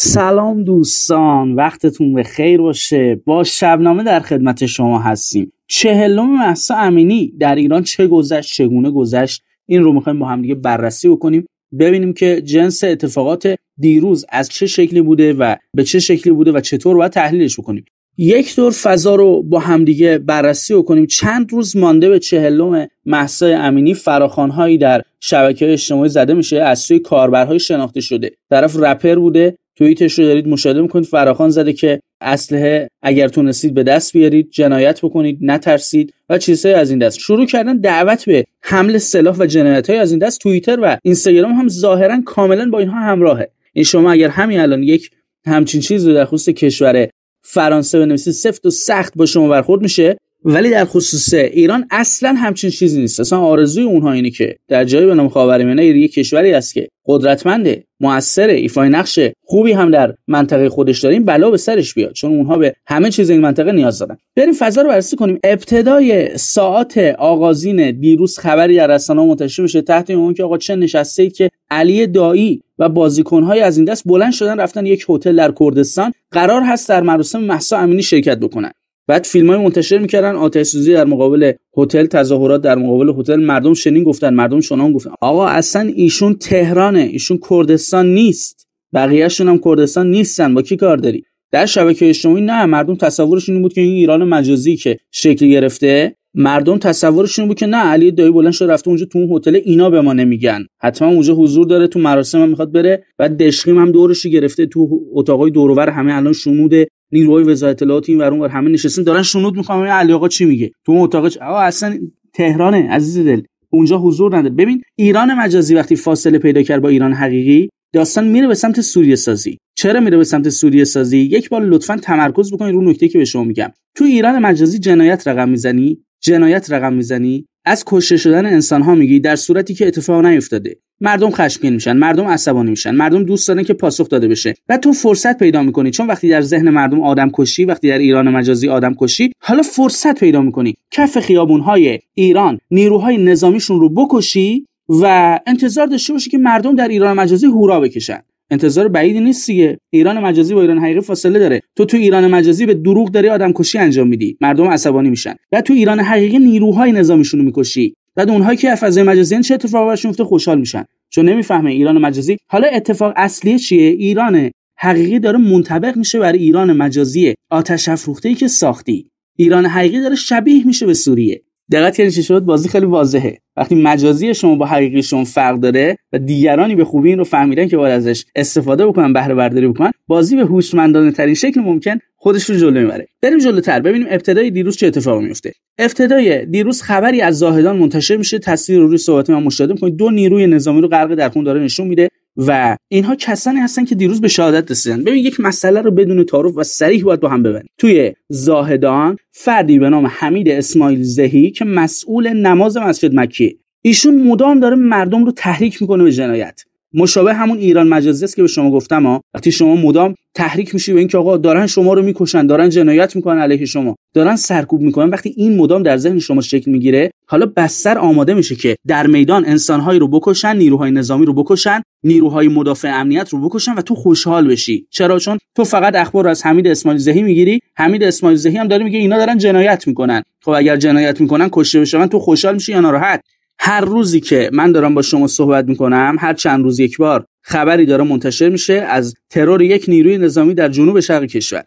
سلام دوستان وقتتون به خیر باشه با شبنامه در خدمت شما هستیم چهلم محسا امینی در ایران چه گذشت چگونه گذشت این رو میخوایم با هم دیگه بررسی بکنیم ببینیم که جنس اتفاقات دیروز از چه شکلی بوده و به چه شکلی بوده و چطور باید تحلیلش بکنیم یک دور فضا رو با همدیگه بررسی بکنیم چند روز مانده به چهلم محسای امینی فراخانهایی در شبکه اجتماعی زده میشه از سوی کاربرهای شناخته شده طرف رپر بوده توییتش رو دارید مشاهده میکنید فراخان زده که اسلحه اگر تونستید به دست بیارید جنایت بکنید نترسید و چیزهای از این دست شروع کردن دعوت به حمل سلاح و جنایت های از این دست توییتر و اینستاگرام هم ظاهرا کاملا با اینها همراهه این شما اگر همین الان یک همچین چیز رو در خصوص کشور فرانسه بنویسید سفت و سخت با شما برخورد میشه ولی در خصوص ایران اصلا همچین چیزی نیست اصلا آرزوی اونها اینه که در جایی به نام خاورمیانه یک کشوری است که قدرتمنده موثر ایفای نقش خوبی هم در منطقه خودش داریم بلا به سرش بیاد چون اونها به همه چیز این منطقه نیاز دارن بریم فضا رو بررسی کنیم ابتدای ساعت آغازین دیروز خبری در رسانه منتشر میشه تحت اون که آقا چه نشسته ای که علی دایی و بازیکنهای از این دست بلند شدن رفتن یک هتل در کردستان قرار هست در مراسم محسا امینی شرکت بکنن بعد فیلم های منتشر میکردن آتش در مقابل هتل تظاهرات در مقابل هتل مردم شنین گفتن مردم شنان گفتن آقا اصلا ایشون تهرانه ایشون کردستان نیست بقیهشون هم کردستان نیستن با کی کار داری در شبکه اجتماعی نه مردم تصورشون این بود که این ایران مجازی که شکل گرفته مردم تصورشون بود که نه علی دایی بلند شد رفته اونجا تو اون هتل اینا به ما نمیگن حتما اونجا حضور داره تو مراسم هم میخواد بره و دشقیم هم دورش گرفته تو اتاقای دورور همه الان شنوده نیروهای وزارت اطلاعات این ور همه نشستن دارن شنود میخوام علی آقا چی میگه تو اتاق چ... اصلا تهرانه عزیز دل اونجا حضور نداره ببین ایران مجازی وقتی فاصله پیدا کرد با ایران حقیقی داستان میره به سمت سوریه سازی چرا میره به سمت سوریه سازی یک بار لطفا تمرکز بکنید رو نکته که به شما میگم تو ایران مجازی جنایت رقم میزنی جنایت رقم میزنی از کشته شدن انسان ها میگی در صورتی که اتفاق نیفتاده مردم خشمگین میشن مردم عصبانی میشن مردم دوست دارن که پاسخ داده بشه و تو فرصت پیدا میکنی چون وقتی در ذهن مردم آدم کشی وقتی در ایران مجازی آدم کشی حالا فرصت پیدا میکنی کف خیابون های ایران نیروهای نظامیشون رو بکشی و انتظار داشته باشی که مردم در ایران مجازی هورا بکشن انتظار بعیدی نیست دیگه ایران مجازی با ایران حقیقی فاصله داره تو تو ایران مجازی به دروغ داری آدم کشی انجام میدی مردم عصبانی میشن و تو ایران حقیقی نیروهای نظامیشون میکشی بعد اونهایی که فضای مجازی چه اتفاق براشون خوشحال میشن چون نمیفهمه ایران مجازی حالا اتفاق اصلی چیه ایران حقیقی داره منطبق میشه بر ایران مجازی آتش افروخته ای که ساختی ایران حقیقی داره شبیه میشه به سوریه دقت کردین چی شد بازی خیلی واضحه وقتی مجازی شما با حقیقی شما فرق داره و دیگرانی به خوبی این رو فهمیدن که باید ازش استفاده بکنن بهره برداری بکنن بازی به هوشمندانه ترین شکل ممکن خودش رو جلو میبره بریم جلوتر ببینیم ابتدای دیروز چه اتفاقی میفته ابتدای دیروز خبری از زاهدان منتشر میشه تصویر رو روی صحبت ما مشاهده میکنید دو نیروی نظامی رو غرق در خون داره نشون میده و اینها کسانی هستن که دیروز به شهادت رسیدن ببین یک مسئله رو بدون تعارف و صریح باید با هم ببن. توی زاهدان فردی به نام حمید اسماعیل زهی که مسئول نماز مسجد مکی ایشون مدام داره مردم رو تحریک میکنه به جنایت مشابه همون ایران مجازی است که به شما گفتم ها وقتی شما مدام تحریک میشی به اینکه آقا دارن شما رو میکشن دارن جنایت میکنن علیه شما دارن سرکوب میکنن وقتی این مدام در ذهن شما شکل میگیره حالا بستر آماده میشه که در میدان انسانهایی رو بکشن نیروهای نظامی رو بکشن نیروهای مدافع امنیت رو بکشن و تو خوشحال بشی چرا چون تو فقط اخبار رو از حمید اسماعیل زهی میگیری حمید اسماعیل زهی هم داره میگه اینا دارن جنایت میکنن خب اگر جنایت میکنن کشته بشن تو خوشحال میشی یا ناراحت هر روزی که من دارم با شما صحبت میکنم هر چند روز یک بار خبری داره منتشر میشه از ترور یک نیروی نظامی در جنوب شرق کشور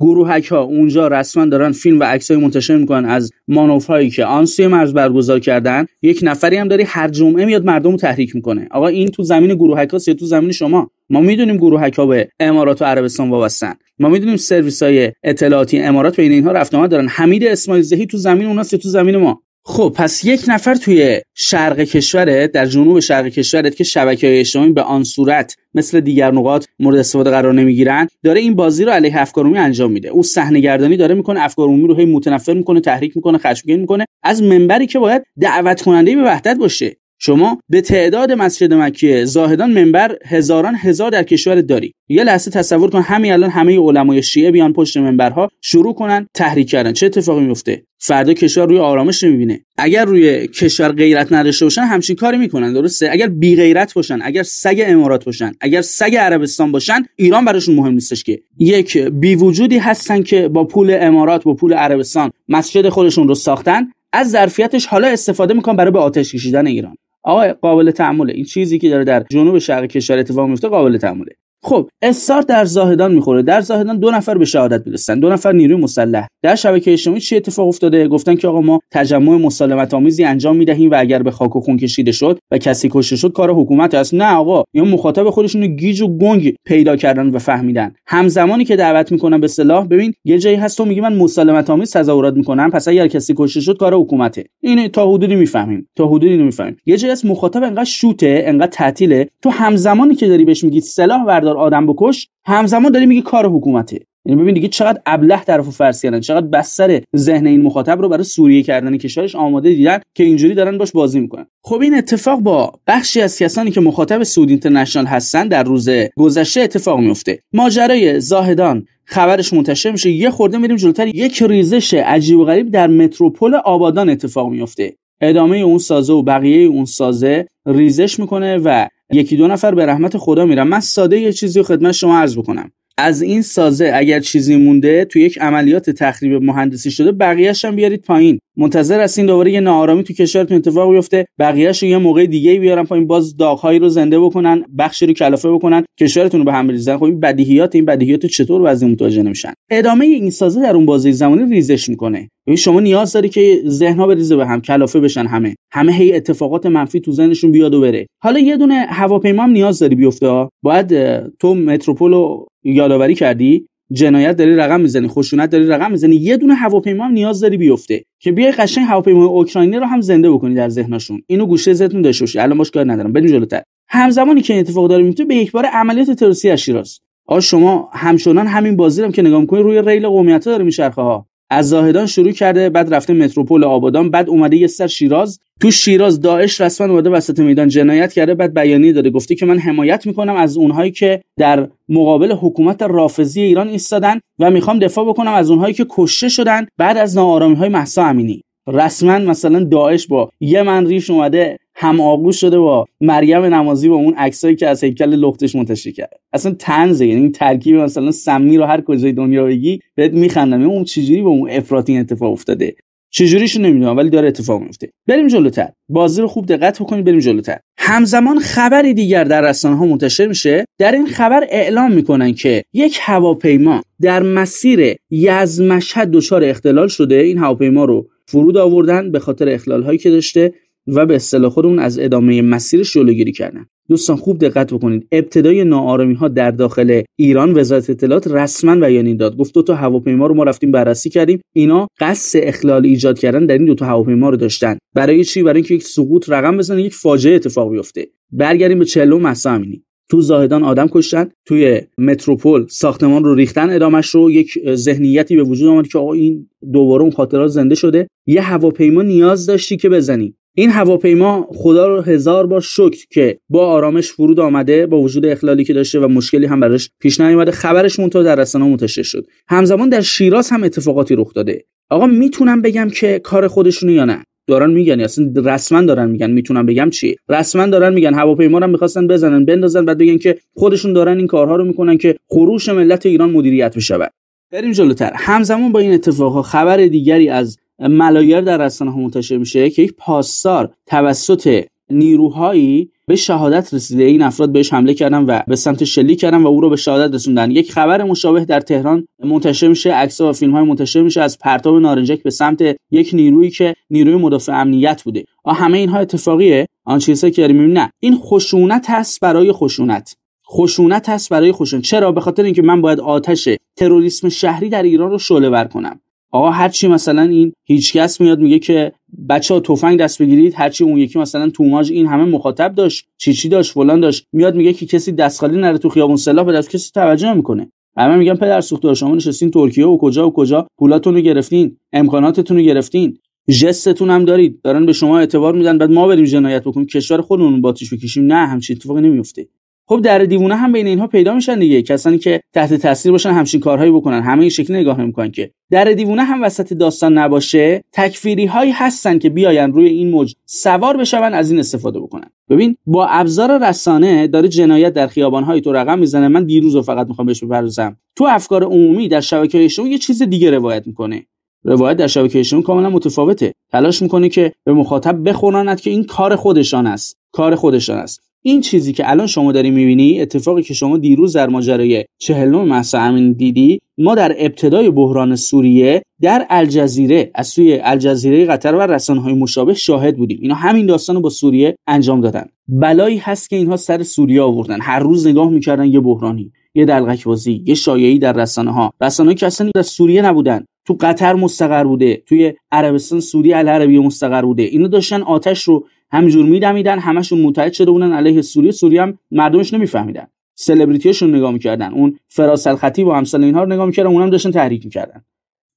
گروهک ها اونجا رسما دارن فیلم و های منتشر میکنن از مانوف هایی که آن سوی مرز برگزار کردن یک نفری هم داری هر جمعه میاد مردم رو تحریک میکنه آقا این تو زمین گروهک یا تو زمین شما ما میدونیم گروهک ها به امارات و عربستان وابستن ما میدونیم سرویس های اطلاعاتی امارات بین اینها رفت آمد دارن حمید اسماعیل زهی تو زمین اوناست تو زمین ما خب پس یک نفر توی شرق کشورت در جنوب شرق کشورت که شبکه های اجتماعی به آن صورت مثل دیگر نقاط مورد استفاده قرار نمیگیرن داره این بازی رو علیه افکارومی انجام میده او صحنه گردانی داره میکنه افکارومی رو هی متنفر میکنه تحریک میکنه خشمگین میکنه از منبری که باید دعوت کننده به وحدت باشه شما به تعداد مسجد مکه زاهدان منبر هزاران هزار در کشور داری یه لحظه تصور کن همین الان همه علمای شیعه بیان پشت منبرها شروع کنن تحریک کردن چه اتفاقی میفته فردا کشور روی آرامش نمیبینه اگر روی کشور غیرت نداشته باشن همچین کاری میکنن درسته اگر بی غیرت باشن اگر سگ امارات باشن اگر سگ عربستان باشن ایران براشون مهم نیستش که یک بی وجودی هستن که با پول امارات با پول عربستان مسجد خودشون رو ساختن از ظرفیتش حالا استفاده میکنن برای به آتش کشیدن ایران آقا قابل تعامله این چیزی که داره در جنوب شرق کشور اتفاق میفته قابل تعامله خب استارت در زاهدان میخوره در زاهدان دو نفر به شهادت میرسن دو نفر نیروی مسلح در شبکه اجتماعی چه اتفاق افتاده گفتن که آقا ما تجمع مسالمت آمیزی انجام میدهیم و اگر به خاک و خون کشیده شد و کسی کشته شد کار حکومت است نه آقا یا مخاطب خودشون گیج و گنگ پیدا کردن و فهمیدن همزمانی که دعوت میکنن به صلاح ببین یه جایی هست تو میگی من مسالمت آمیز تظاهرات میکنم پس اگر کسی کشته شد کار حکومته این تا حدودی میفهمیم تا حدودی نمیفهمیم یه جایی هست مخاطب انقدر شوته انقدر تعطیله تو همزمانی که داری بهش میگی سلاح بردار هزار آدم بکش همزمان داری میگه کار حکومته یعنی ببین دیگه چقدر ابله طرفو فرسی کردن چقدر بستر ذهن این مخاطب رو برای سوریه کردن کشورش آماده دیدن که اینجوری دارن باش بازی میکنن خب این اتفاق با بخشی از کسانی که مخاطب سود اینترنشنال هستن در روز گذشته اتفاق میفته ماجرای زاهدان خبرش منتشر میشه یه خورده میریم جلوتر یک ریزش عجیب و غریب در متروپول آبادان اتفاق میفته ادامه اون سازه و بقیه اون سازه ریزش میکنه و یکی دو نفر به رحمت خدا میرم من ساده یه چیزی خدمت شما عرض بکنم از این سازه اگر چیزی مونده تو یک عملیات تخریب مهندسی شده بقیه‌اشم بیارید پایین منتظر این دوباره یه ناآرامی تو کشورتون اتفاق بیفته بقیهش رو یه موقع دیگه بیارن پایین باز داغهایی رو زنده بکنن بخشی رو کلافه بکنن کشورتون رو به هم بریزن خب این بدیهیات این بدیهیات چطور وضعی متوجه نمیشن ادامه این سازه در اون بازه زمانی ریزش میکنه ببین شما نیاز داری که ذهنها بریزه به هم کلافه بشن همه همه هی اتفاقات منفی تو ذهنشون بیاد و بره حالا یه دونه هواپیما هم نیاز داری بیفته باید تو متروپول رو یادآوری کردی جنایت داری رقم میزنی خشونت داری رقم میزنی یه دونه هواپیما هم نیاز داری بیفته که بیای قشنگ هواپیمای اوکراینی رو هم زنده بکنی در ذهنشون اینو گوشه زتون داشته باشی الان باش کار ندارم بریم جلوتر همزمانی که این اتفاق داره میفته به یک بار عملیات تروریستی از شیراز آ شما همچنان همین بازی که نگاه میکنی روی ریل قومیت داره میچرخه ها از زاهدان شروع کرده بعد رفته متروپول آبادان بعد اومده یه سر شیراز تو شیراز داعش رسما اومده وسط میدان جنایت کرده بعد بیانیه داده گفته که من حمایت میکنم از اونهایی که در مقابل حکومت رافضی ایران ایستادن و میخوام دفاع بکنم از اونهایی که کشته شدن بعد از ناآرامی های محسا امینی رسما مثلا داعش با یه من ریش اومده هم آغوش شده با مریم نمازی با اون عکسایی که از هیکل لختش منتشر کرد. اصلا طنز یعنی این ترکیب مثلا سمی رو هر کجای دنیا بگی بهت میخندم یعنی اون چجوری با اون افراطی اتفاق افتاده چجوریشو نمیدونم ولی داره اتفاق میفته بریم جلوتر بازی رو خوب دقت بکنید بریم جلوتر همزمان خبری دیگر در رسانه ها منتشر میشه در این خبر اعلام میکنن که یک هواپیما در مسیر مشهد دچار اختلال شده این هواپیما رو فرود آوردن به خاطر اختلال هایی که داشته و به اصطلاح خودمون از ادامه مسیر شلوگیری کردن دوستان خوب دقت بکنید ابتدای ناآرامی ها در داخل ایران وزارت اطلاعات رسما یعنی داد گفت دو تا هواپیما رو ما رفتیم بررسی کردیم اینا قصد اخلال ایجاد کردن در این دو تا هواپیما رو داشتن برای چی برای اینکه یک سقوط رقم بزنه یک فاجعه اتفاق بیفته برگردیم به چلو مسا تو زاهدان آدم کشتن توی متروپول ساختمان رو ریختن ادامش رو یک ذهنیتی به وجود آمد که آقا این دوباره اون خاطرات زنده شده یه هواپیما نیاز داشتی که بزنی این هواپیما خدا رو هزار بار شکر که با آرامش فرود آمده با وجود اخلالی که داشته و مشکلی هم براش پیش نیومده خبرش منتها در رسانه منتشر شد همزمان در شیراز هم اتفاقاتی رخ داده آقا میتونم بگم که کار خودشونه یا نه دارن میگن یعنی اصلا رسما دارن میگن میتونم بگم چی رسما دارن میگن هواپیما رو میخواستن بزنن بندازن بعد بگن که خودشون دارن این کارها رو میکنن که خروش ملت ایران مدیریت بشه بریم جلوتر همزمان با این اتفاقها خبر دیگری از ملایر در رسانه ها منتشر میشه که یک پاسدار توسط نیروهایی به شهادت رسیده این افراد بهش حمله کردن و به سمت شلیک کردن و او رو به شهادت رسوندن یک خبر مشابه در تهران منتشر میشه عکس و فیلم های منتشر میشه از پرتاب نارنجک به سمت یک نیرویی که نیروی مدافع امنیت بوده آ همه اینها اتفاقیه آن چیزا که داریم نه این خشونت هست برای خشونت خشونت هست برای خشونت چرا به خاطر اینکه من باید آتش تروریسم شهری در ایران رو شعله ور کنم آقا هرچی مثلا این هیچکس میاد میگه که بچه ها تفنگ دست بگیرید هرچی اون یکی مثلا توماج این همه مخاطب داشت چی چی داشت فلان داشت میاد میگه که کسی دست خالی نره تو خیابون سلاح به کسی توجه میکنه. همه میگن پدر سوخته شما نشستین ترکیه و کجا و کجا پولاتونو گرفتین امکاناتتون رو گرفتین جستتون هم دارید دارن به شما اعتبار میدن بعد ما بریم جنایت بکنیم کشور خودمون باتیش بکشیم نه همچین اتفاقی نمیفته خب در دیوونه هم بین اینها پیدا میشن دیگه کسانی که تحت تاثیر باشن همچین کارهایی بکنن همه این شکلی نگاه نمیکنن که در دیوونه هم وسط داستان نباشه تکفیری هایی هستن که بیاین روی این موج سوار بشون از این استفاده بکنن ببین با ابزار رسانه داره جنایت در خیابان های تو رقم میزنه من دیروز رو فقط میخوام بهش بپردازم تو افکار عمومی در شبکه شما یه چیز دیگه روایت میکنه روایت در شبکه کاملا متفاوته تلاش میکنه که به مخاطب بخورانند که این کار خودشان است کار خودشان است این چیزی که الان شما داری میبینی اتفاقی که شما دیروز در ماجرای چهلم محسا امین دیدی ما در ابتدای بحران سوریه در الجزیره از سوی الجزیره قطر و رسانه‌های مشابه شاهد بودیم اینا همین داستان رو با سوریه انجام دادن بلایی هست که اینها سر سوریه آوردن هر روز نگاه میکردن یه بحرانی یه دلغک یه شایعی در رسانه ها رسانه که اصلا در سوریه نبودن تو قطر مستقر بوده توی عربستان سوریه العربیه مستقر بوده اینا داشتن آتش رو همینجور میدمیدن همشون متحد شده بودن علیه سوریه سوریه هم مردمش نمیفهمیدن سلبریتیشون نگاه میکردن اون فراسل خطیب و همسال اینها رو نگاه میکردن اونم داشتن تحریک میکردن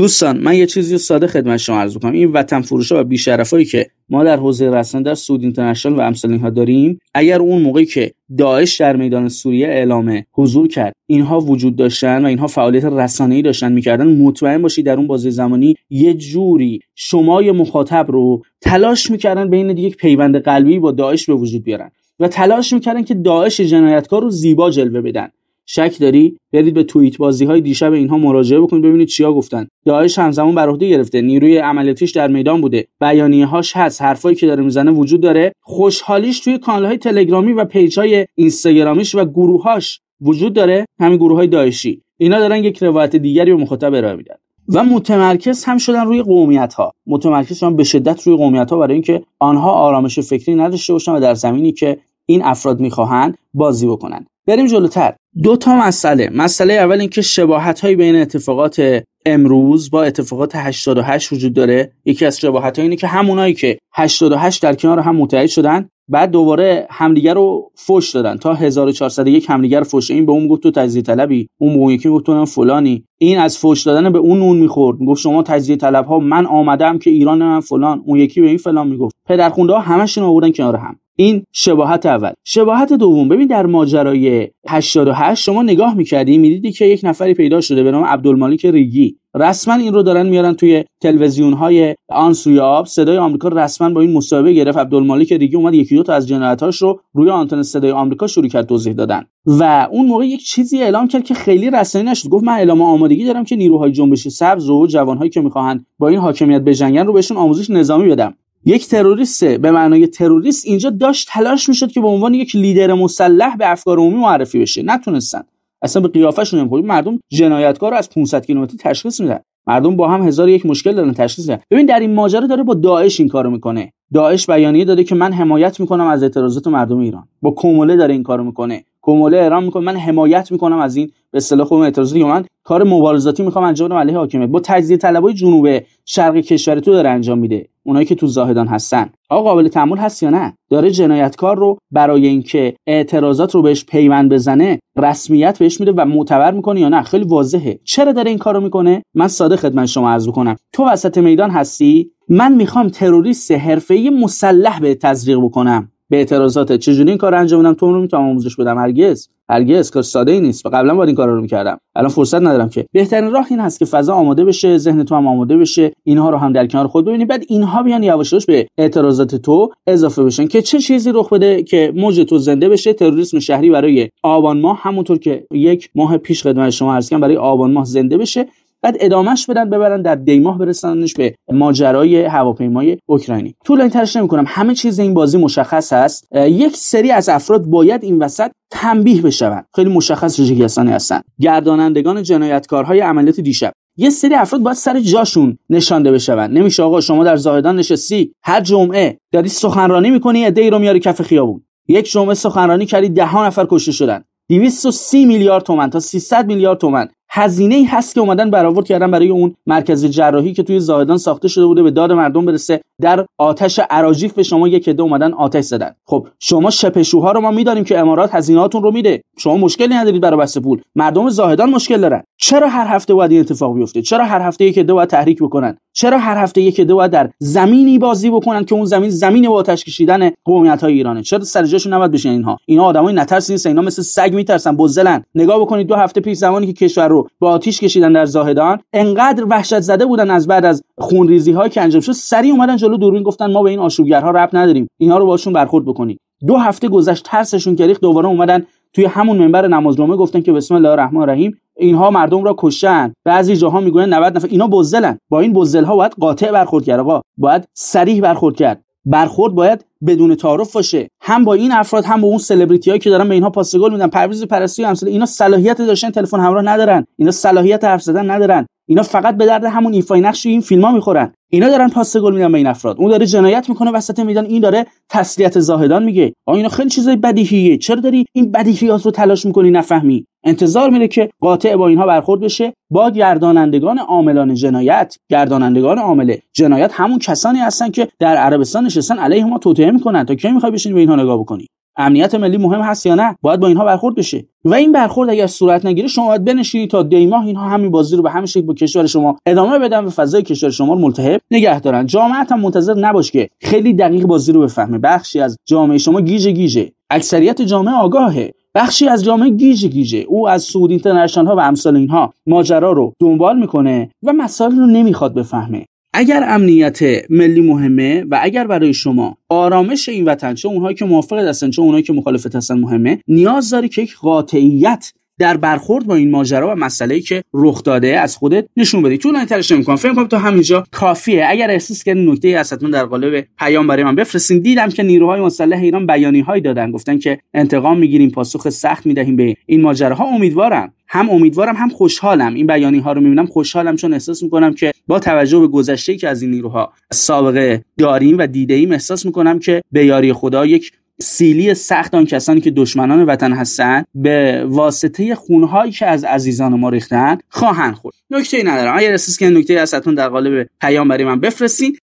دوستان من یه چیزی ساده خدمت شما عرض کنم این وطن فروشا و بیشرفایی که ما در حوزه رسانه در سود اینترنشنال و امثال اینها داریم اگر اون موقعی که داعش در میدان سوریه اعلامه حضور کرد اینها وجود داشتن و اینها فعالیت رسانه‌ای داشتن میکردن مطمئن باشید در اون بازه زمانی یه جوری شمای مخاطب رو تلاش میکردن بین یک پیوند قلبی با داعش به وجود بیارن و تلاش میکردن که داعش جنایتکار رو زیبا جلوه بدن شک داری برید به توییت بازی های دیشب اینها مراجعه بکنید ببینید چیا گفتن داعش همزمان بر عهده گرفته نیروی عملیاتیش در میدان بوده بیانیه هاش هست حرفایی که داره میزنه وجود داره خوشحالیش توی کانال های تلگرامی و پیج های اینستاگرامیش و گروهاش وجود داره همین گروه های داعشی اینا دارن یک روایت دیگری به مخاطب ارائه میدن و متمرکز هم شدن روی قومیت ها متمرکز شدن به شدت روی قومیت ها برای اینکه آنها آرامش فکری نداشته باشن و در زمینی که این افراد میخواهند بازی بکنن بریم جلوتر دو تا مسئله مسئله اول اینکه شباهت های بین اتفاقات امروز با اتفاقات 88 وجود داره یکی از شباهت اینه که همونایی که 88 در کنار هم متحد شدن بعد دوباره همدیگر رو فش دادن تا 1401 همدیگر فش این به اون گفت تو تجزیه طلبی اون به اون یکی گفت فلانی این از فش دادن به اون نون میخورد گفت شما تجزیه طلب ها من آمدم که ایران من فلان اون یکی به این فلان میگفت پدرخونده ها همشون آوردن کنار هم این شباهت اول شباهت دوم ببین در ماجرای 88 شما نگاه میکردی میدیدی که یک نفری پیدا شده به نام عبدالمالیک ریگی رسما این رو دارن میارن توی تلویزیون های آن سوی آب صدای آمریکا رسما با این مصاحبه گرفت عبدالمالیک ریگی اومد یکی دو تا از جنایتاش رو روی آنتن صدای آمریکا شروع کرد توضیح دادن و اون موقع یک چیزی اعلام کرد که خیلی رسانه نشد گفت من اعلام آمادگی دارم که نیروهای جنبش سبز و جوانهایی که میخواهند با این حاکمیت بجنگن رو بهشون آموزش نظامی بدم یک تروریست به معنای تروریست اینجا داشت تلاش میشد که به عنوان یک لیدر مسلح به افکار عمومی معرفی بشه نتونستن اصلا به قیافشون نمیخوره مردم جنایتکار رو از 500 کیلومتر تشخیص میدن مردم با هم هزار یک مشکل دارن تشخیص میدن ببین در این ماجرا داره با داعش این کارو میکنه داعش بیانیه داده که من حمایت میکنم از اعتراضات مردم ایران با کومله داره این کارو میکنه کموله اعلام میکنه من حمایت میکنم از این به اصطلاح خودم اعتراض من کار مبارزاتی میخوام انجام بدم علیه حاکمه با تجزیه طلبای جنوب شرق کشور تو داره انجام میده اونایی که تو زاهدان هستن آقا قابل تحمل هست یا نه داره جنایتکار رو برای اینکه اعتراضات رو بهش پیوند بزنه رسمیت بهش میده و معتبر میکنه یا نه خیلی واضحه چرا داره این کارو میکنه من ساده خدمت شما عرض میکنم تو وسط میدان هستی من میخوام تروریست حرفه‌ای مسلح به تزریق بکنم به اعتراضات چجوری این کار انجام بدم تو رو میتونم آموزش بدم هرگز هرگز کار ساده ای نیست و قبلا باید این کار رو میکردم الان فرصت ندارم که بهترین راه این هست که فضا آماده بشه ذهن تو هم آماده بشه اینها رو هم در کنار خود ببینی بعد اینها بیان یواش به اعتراضات تو اضافه بشن که چه چیزی رخ بده که موج تو زنده بشه تروریسم شهری برای آبان ماه همونطور که یک ماه پیش خدمت شما عرض برای آبان ماه زنده بشه بعد ادامهش بدن ببرن در دیماه برسننش به ماجرای هواپیمای اوکراینی طولانی ترش نمیکنم همه چیز این بازی مشخص هست یک سری از افراد باید این وسط تنبیه بشوند خیلی مشخص چه هستن هستند گردانندگان جنایتکارهای عملیات دیشب یه سری افراد باید سر جاشون نشانده بشون نمیشه آقا شما در زاهدان نشستی هر جمعه داری سخنرانی میکنی ایده رو میاری کف خیابون یک جمعه سخنرانی کردی ده ها نفر کشته شدن 230 میلیارد تومن تا 300 میلیارد تومن هزینه ای هست که اومدن برآورد کردن برای اون مرکز جراحی که توی زاهدان ساخته شده بوده به داد مردم برسه در آتش عراجیف به شما یک عده اومدن آتش زدن خب شما شپشوها رو ما میدانیم که امارات هزینهاتون رو میده شما مشکلی ندارید برای بس پول مردم زاهدان مشکل دارن چرا هر هفته باید این اتفاق بیفته چرا هر هفته یک عده باید تحریک بکنن چرا هر هفته یک دو باید در زمینی بازی بکنن که اون زمین زمین با آتش کشیدن قومیت های ایرانه چرا سرجاشون جاشون نباید بشین اینها اینا آدمای نترس نیستن اینا مثل سگ میترسن بزلن نگاه بکنید دو هفته پیش زمانی که کشور رو با آتیش کشیدن در زاهدان انقدر وحشت زده بودن از بعد از خونریزی های که انجام شد سری اومدن جلو دوربین گفتن ما به این آشوبگرها رب نداریم اینها رو باشون برخورد بکنید دو هفته گذشت ترسشون که دوباره اومدن توی همون منبر جمعه گفتن که بسم الله الرحمن الرحیم اینها مردم را کشتن بعضی جاها میگن 90 نفر اینا بزدلن با این ها باید قاطع برخورد کرد آقا باید سریح برخورد کرد برخورد باید بدون تعارف باشه هم با این افراد هم با اون سلبریتی هایی که دارن به اینها پاسگل میدن پرویز پرستی امثال اینا صلاحیت داشتن تلفن همراه ندارن اینا صلاحیت حرف زدن ندارن اینا فقط به درد همون ایفای نقش این فیلم ها میخورن اینا دارن پاس گل میدن به این افراد اون داره جنایت میکنه وسط میدان این داره تسلیت زاهدان میگه آ اینا خیلی چیزای بدیهیه چرا داری این بدیهیات رو تلاش میکنی نفهمی انتظار میره که قاطع با اینها برخورد بشه با گردانندگان عاملان جنایت گردانندگان عامل جنایت همون کسانی هستن که در عربستان نشستن علیه ما توطئه میکنن تا کی میخوای بشینی به اینها نگاه بکنی امنیت ملی مهم هست یا نه باید با اینها برخورد بشه و این برخورد اگر صورت نگیره شما باید بنشینید تا دیماه اینها همین بازی رو به همین شکل با کشور شما ادامه بدن و فضای کشور شما رو ملتهب نگه دارن جامعه هم منتظر نباش که خیلی دقیق بازی رو بفهمه بخشی از جامعه شما گیجه گیجه اکثریت جامعه آگاهه بخشی از جامعه گیج گیجه او از سعودی ها و امثال اینها ماجرا رو دنبال میکنه و مسائل رو نمیخواد بفهمه اگر امنیت ملی مهمه و اگر برای شما آرامش این وطن چه اونهایی که موافقت هستن چه اونهایی که مخالفت هستن مهمه نیاز داری که یک قاطعیت در برخورد با این ماجرا و مسئله که رخ داده از خودت نشون بدی طولانی ترش نمیکنم فکر کنم تو همینجا کافیه اگر احساس کردین نکته ای در قالب پیام برای من بفرستین دیدم که نیروهای مسلح ایران بیانی هایی دادن گفتن که انتقام میگیریم پاسخ سخت میدهیم به این ماجراها امیدوارم هم امیدوارم هم خوشحالم این بیانی ها رو میبینم خوشحالم چون احساس میکنم که با توجه به گذشته که از این نیروها سابقه داریم و دیده احساس میکنم که به یاری خدا یک سیلی سخت آن کسانی که دشمنان وطن هستند به واسطه خونهایی که از عزیزان ما ریختند خواهند خورد نکته ای ندارم اگر احساس که نکته ای در قالب پیام برای من بفرستین